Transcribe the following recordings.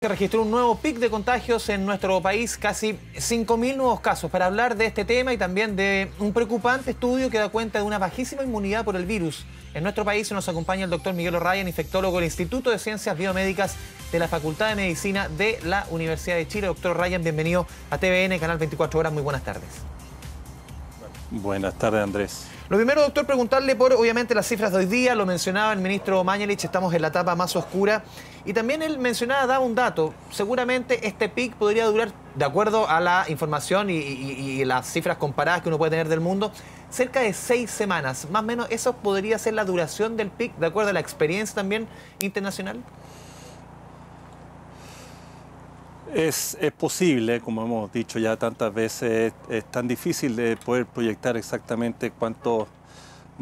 Se registró un nuevo pic de contagios en nuestro país, casi 5.000 nuevos casos. Para hablar de este tema y también de un preocupante estudio que da cuenta de una bajísima inmunidad por el virus, en nuestro país nos acompaña el doctor Miguel O'Ryan, infectólogo del Instituto de Ciencias Biomédicas de la Facultad de Medicina de la Universidad de Chile. Doctor Ryan, bienvenido a TVN, Canal 24 Horas. Muy buenas tardes. Buenas tardes, Andrés. Lo primero, doctor, preguntarle por, obviamente, las cifras de hoy día. Lo mencionaba el ministro Mañelich, estamos en la etapa más oscura. Y también él mencionaba, daba un dato. Seguramente este pic podría durar, de acuerdo a la información y, y las cifras comparadas que uno puede tener del mundo, cerca de seis semanas. Más o menos, ¿eso podría ser la duración del pic, de acuerdo a la experiencia también internacional? Es, posible, como hemos dicho ya tantas veces, es, tan difícil de poder proyectar exactamente cuánto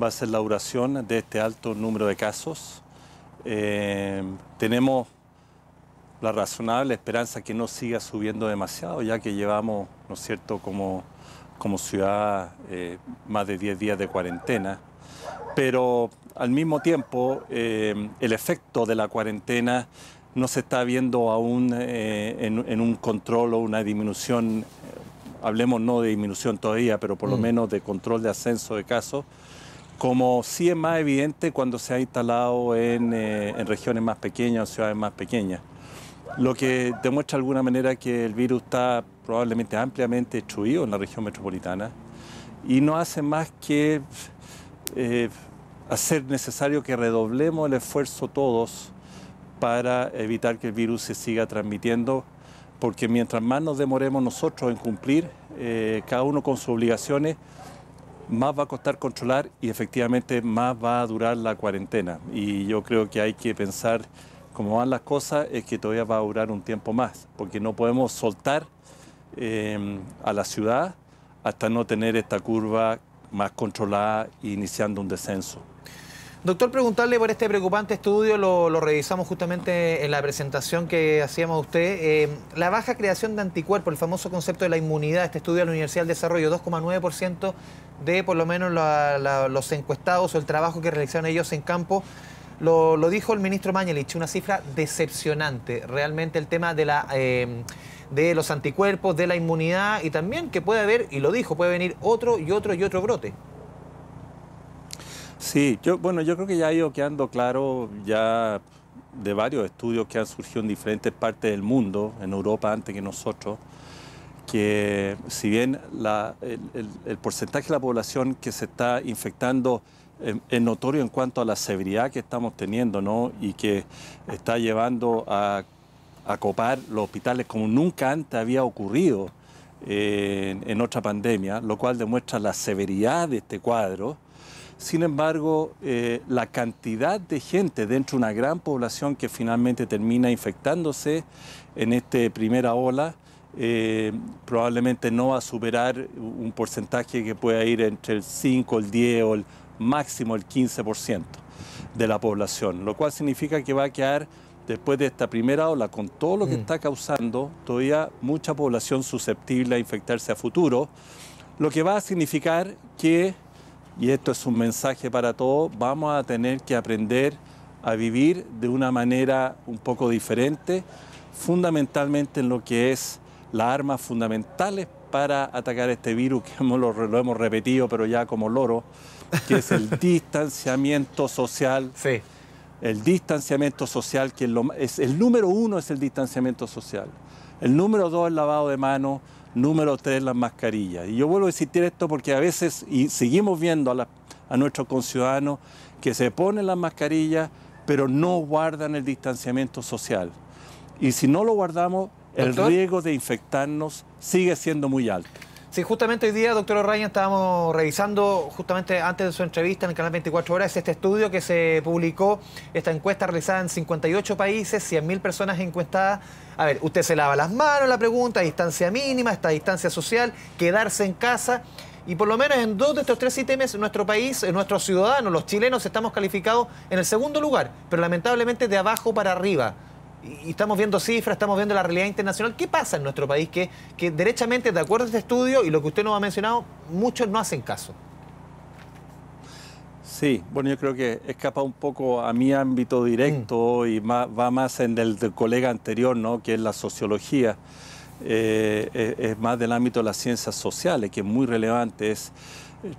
va a ser la duración de este alto número de casos. Eh, tenemos la razonable esperanza que no siga subiendo demasiado, ya que llevamos, ¿no es cierto?, como, como ciudad eh, más de 10 días de cuarentena. Pero al mismo tiempo, eh, el efecto de la cuarentena no se está viendo aún eh, en, un control o una disminución, hablemos no de disminución todavía, pero por lo mm. menos de control de ascenso de casos, como sí es más evidente cuando se ha instalado eh, en, regiones más pequeñas o ciudades más pequeñas. Lo que demuestra de alguna manera que el virus está probablemente ampliamente destruido en la región metropolitana y no hace más que eh, hacer necesario que redoblemos el esfuerzo todos para evitar que el virus se siga transmitiendo, porque mientras más nos demoremos nosotros en cumplir, eh, cada uno con sus obligaciones, más va a costar controlar y efectivamente más va a durar la cuarentena. Y yo creo que hay que pensar cómo van las cosas, es que todavía va a durar un tiempo más, porque no podemos soltar em, a la ciudad hasta no tener esta curva más controlada e iniciando un descenso. Doctor, preguntarle por este preocupante estudio, lo, revisamos justamente en la presentación que hacíamos a usted, eh, la baja creación de anticuerpos, el famoso concepto de la inmunidad, este estudio de la Universidad del Desarrollo, 2,9% de por lo menos los encuestados o el trabajo que realizaron ellos en campo, lo, dijo el ministro Mañalich, una cifra decepcionante, realmente el tema de la... Eh, de los anticuerpos, de la inmunidad y también que puede haber, y lo dijo, puede venir otro y otro y otro brote. Sí, yo, bueno, yo creo que ya ha ido quedando claro ya de varios estudios que han surgido en diferentes partes del mundo, en Europa antes que nosotros, que si bien el, porcentaje de la población que se está infectando em, es notorio en cuanto a la severidad que estamos teniendo ¿no? y que está llevando a, a copar los hospitales como nunca antes había ocurrido eh, en otra pandemia, lo cual demuestra la severidad de este cuadro sin embargo, eh, la cantidad de gente dentro de una gran población que finalmente termina infectándose en esta primera ola eh, probablemente no va a superar un porcentaje que pueda ir entre el 5, el 10 o el máximo el 15% de la población, lo cual significa que va a quedar después de esta primera ola, con todo lo que mm. está causando, todavía mucha población susceptible a infectarse a futuro, lo que va a significar que y esto es un mensaje para todos, vamos a tener que aprender a vivir de una manera un poco diferente, fundamentalmente en lo que es las armas fundamentales para atacar este virus, que lo, lo hemos repetido, pero ya como loro, que es el distanciamiento social. Sí. El distanciamiento social, que es, el número uno es el distanciamiento social. El número dos es el lavado de manos. Número tres, las mascarillas. Y yo vuelvo a insistir esto porque a veces y seguimos viendo a, a nuestros conciudadanos que se ponen las mascarillas, pero no guardan el distanciamiento social. Y si no lo guardamos, el riesgo de infectarnos sigue siendo muy alto. Sí, justamente hoy día, doctor O'Ryan, estábamos revisando, justamente antes de su entrevista en el canal 24 Horas, este estudio que se publicó, esta encuesta realizada en 58 países, 100.000 personas encuestadas. A ver, usted se lava las manos, la pregunta, distancia mínima, esta distancia social, quedarse en casa. Y por lo menos en dos de estos tres ítems, nuestro país, eh, nuestros ciudadanos, los chilenos, estamos calificados en el segundo lugar, pero lamentablemente de abajo para arriba y estamos viendo cifras, estamos viendo la realidad internacional. ¿Qué pasa en nuestro país? Que, que derechamente, de acuerdo a este estudio y lo que usted nos ha mencionado, muchos no hacen caso. Sí, bueno, yo creo que escapa un poco a mi ámbito directo mm. y va más en el del colega anterior, ¿no? que es la sociología. Eh, eh, es, más del ámbito de las ciencias sociales, que es muy relevante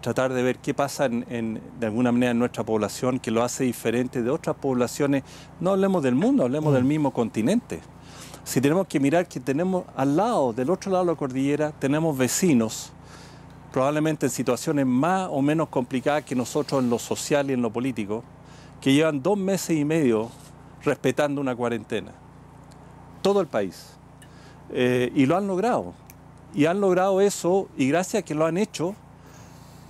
tratar de ver qué pasa de alguna manera en nuestra población que lo hace diferente de otras poblaciones. No hablemos del mundo, hablemos del mm. mismo continente. Si tenemos que mirar que tenemos al lado, del otro lado de la cordillera, tenemos vecinos, probablemente en situaciones más o menos complicadas que nosotros en lo social y en lo político, que llevan dos meses y medio respetando una cuarentena. Todo el país. Eh, y lo han logrado. Y han logrado eso, y gracias a que lo han hecho,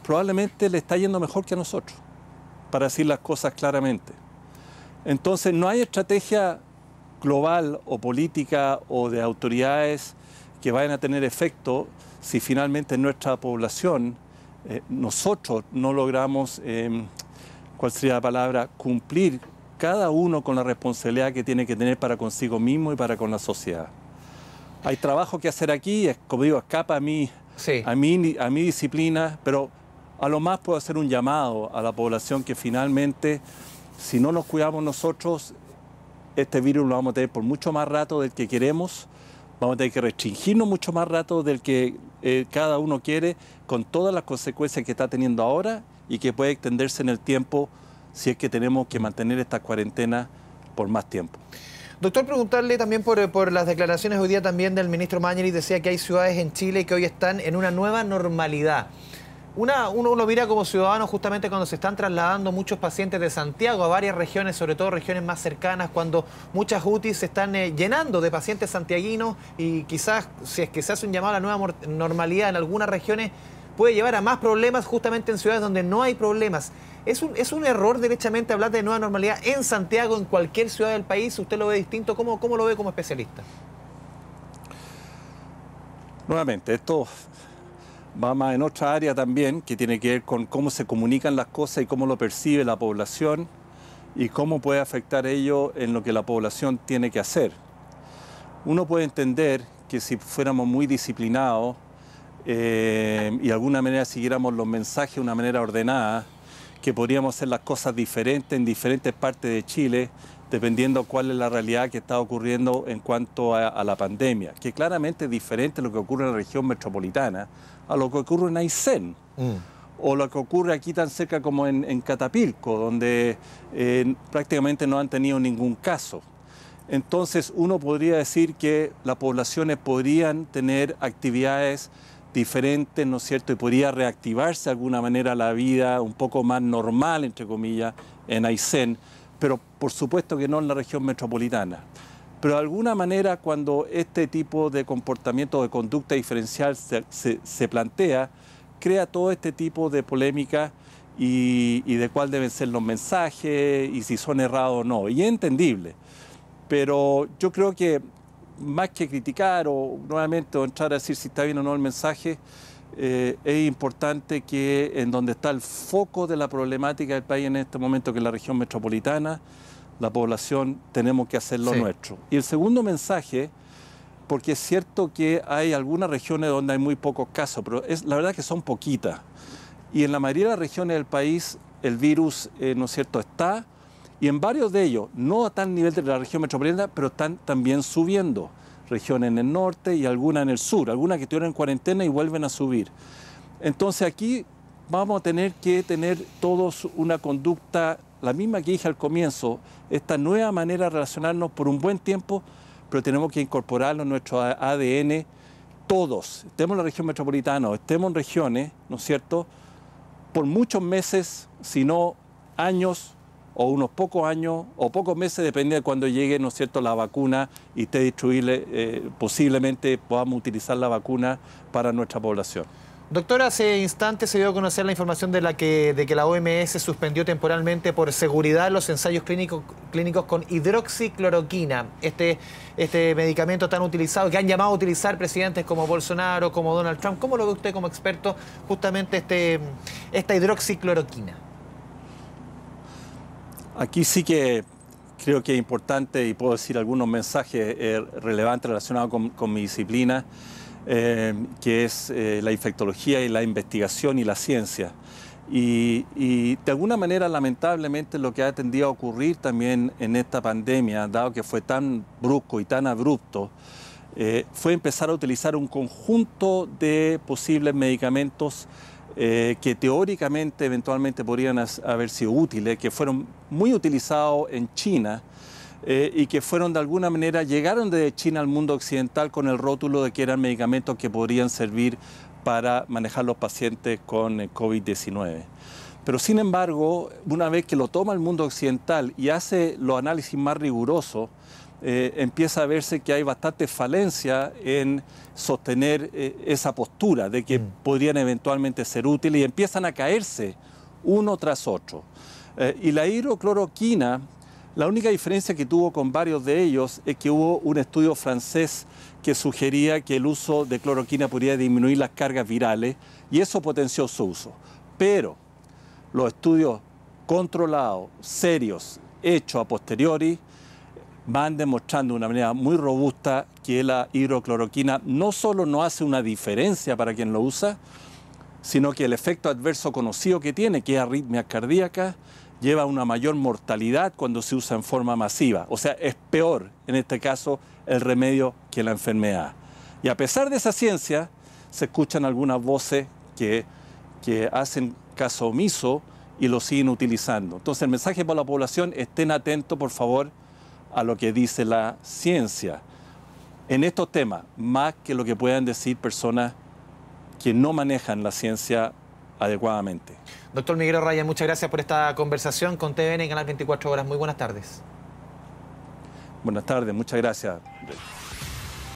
probablemente le está yendo mejor que a nosotros, para decir las cosas claramente. Entonces no hay estrategia global o política o de autoridades que vayan a tener efecto si finalmente nuestra población, eh, nosotros no logramos, eh, ¿cuál sería la palabra?, cumplir cada uno con la responsabilidad que tiene que tener para consigo mismo y para con la sociedad. Hay trabajo que hacer aquí, como digo, escapa a mí, a, mí, a mi disciplina, pero a lo más puedo hacer un llamado a la población que finalmente, si no nos cuidamos nosotros, este virus lo vamos a tener por mucho más rato del que queremos, vamos a tener que restringirnos mucho más rato del que eh, cada uno quiere, con todas las consecuencias que está teniendo ahora y que puede extenderse en el tiempo si es que tenemos que mantener esta cuarentena por más tiempo. Doctor, preguntarle también por, por, las declaraciones hoy día también del ministro Mañeri, decía que hay ciudades en Chile que hoy están en una nueva normalidad uno lo mira como ciudadano justamente cuando se están trasladando muchos pacientes de Santiago a varias regiones, sobre todo regiones más cercanas, cuando muchas UTI se están eh, llenando de pacientes santiaguinos y quizás, si es que se hace un llamado a la nueva normalidad en algunas regiones, puede llevar a más problemas justamente en ciudades donde no hay problemas. ¿Es un, error derechamente hablar de nueva normalidad en Santiago, en cualquier ciudad del país? ¿Usted lo ve distinto? ¿Cómo, cómo lo ve como especialista? Nuevamente, esto va más en otra área también, que tiene que ver con cómo se comunican las cosas y cómo lo percibe la población y cómo puede afectar ello en lo que la población tiene que hacer. Uno puede entender que si fuéramos muy disciplinados eh, y de alguna manera siguiéramos los mensajes de una manera ordenada, que podríamos hacer las cosas diferentes en diferentes partes de Chile, dependiendo cuál es la realidad que está ocurriendo en cuanto a, la pandemia, que claramente es diferente lo que ocurre en la región metropolitana a lo que ocurre en Aysén. Mm. O lo que ocurre aquí tan cerca como en, Catapilco, donde eh, prácticamente no han tenido ningún caso. Entonces uno podría decir que las poblaciones podrían tener actividades diferente, ¿no es cierto? Y podría reactivarse de alguna manera la vida un poco más normal, entre comillas, en Aysén, pero por supuesto que no en la región metropolitana. Pero de alguna manera cuando este tipo de comportamiento de conducta diferencial se, plantea, crea todo este tipo de polémica y, de cuál deben ser los mensajes y si son errados o no. Y es entendible. Pero yo creo que más que criticar o nuevamente entrar a decir si está bien o no el mensaje, eh, es importante que en donde está el foco de la problemática del país en este momento, que es la región metropolitana, la población, tenemos que hacer lo nuestro. Y el segundo mensaje, porque es cierto que hay algunas regiones donde hay muy pocos casos, pero es, la verdad es que son poquitas. Y en la mayoría de las regiones del país el virus, eh, ¿no es cierto?, está, y en varios de ellos, no a tal nivel de la región metropolitana, pero están también subiendo. Regiones en el norte y algunas en el sur, algunas que estuvieron en cuarentena y vuelven a subir. Entonces aquí vamos a tener que tener todos una conducta, la misma que dije al comienzo, esta nueva manera de relacionarnos por un buen tiempo, pero tenemos que incorporarlo en nuestro ADN todos, estemos en la región metropolitana, o estemos en regiones, ¿no es cierto? Por muchos meses, si no años, o unos pocos años o pocos meses, depende de cuando llegue ¿no es cierto? la vacuna y esté distribuible, eh, posiblemente podamos utilizar la vacuna para nuestra población. Doctor, hace instantes se dio a conocer la información de, la que, de que la OMS suspendió temporalmente por seguridad los ensayos clínicos con hidroxicloroquina, este, este medicamento tan utilizado, que han llamado a utilizar presidentes como Bolsonaro, como Donald Trump. ¿Cómo lo ve usted como experto justamente este, esta hidroxicloroquina? Aquí sí que creo que es importante y puedo decir algunos mensajes eh, relevantes relacionados con, mi disciplina, eh, que es eh, la infectología y la investigación y la ciencia. y, de alguna manera, lamentablemente, lo que ha tendido a ocurrir también en esta pandemia, dado que fue tan brusco y tan abrupto, fue empezar a utilizar un conjunto de posibles medicamentos eh, que teóricamente eventualmente podrían haber sido útiles, que fueron muy utilizados en China eh, y que fueron de alguna manera, llegaron desde China al mundo occidental con el rótulo de que eran medicamentos que podrían servir para manejar los pacientes con eh, COVID-19. Pero sin embargo, una vez que lo toma el mundo occidental y hace los análisis más rigurosos, eh, empieza a verse que hay bastante falencia en sostener eh, esa postura de que mm. podrían eventualmente ser útiles y empiezan a caerse uno tras otro. Eh, y la hidrocloroquina, la única diferencia que tuvo con varios de ellos es que hubo un estudio francés que sugería que el uso de cloroquina podría disminuir las cargas virales y eso potenció su uso. Pero los estudios controlados, serios, hechos a posteriori, van demostrando de una manera muy robusta que la hidrocloroquina no solo no hace una diferencia para quien lo usa, sino que el efecto adverso conocido que tiene, que es arritmias cardíacas, lleva a una mayor mortalidad cuando se usa en forma masiva. O sea, es peor en este caso el remedio que la enfermedad. Y a pesar de esa ciencia, se escuchan algunas voces que, que hacen caso omiso y lo siguen utilizando. Entonces el mensaje para la población, estén atentos, por favor, a lo que dice la ciencia en estos temas, más que lo que puedan decir personas que no manejan la ciencia adecuadamente. Doctor Miguel Raya, muchas gracias por esta conversación con TVN y Canal 24 Horas. Muy buenas tardes. Buenas tardes, muchas gracias.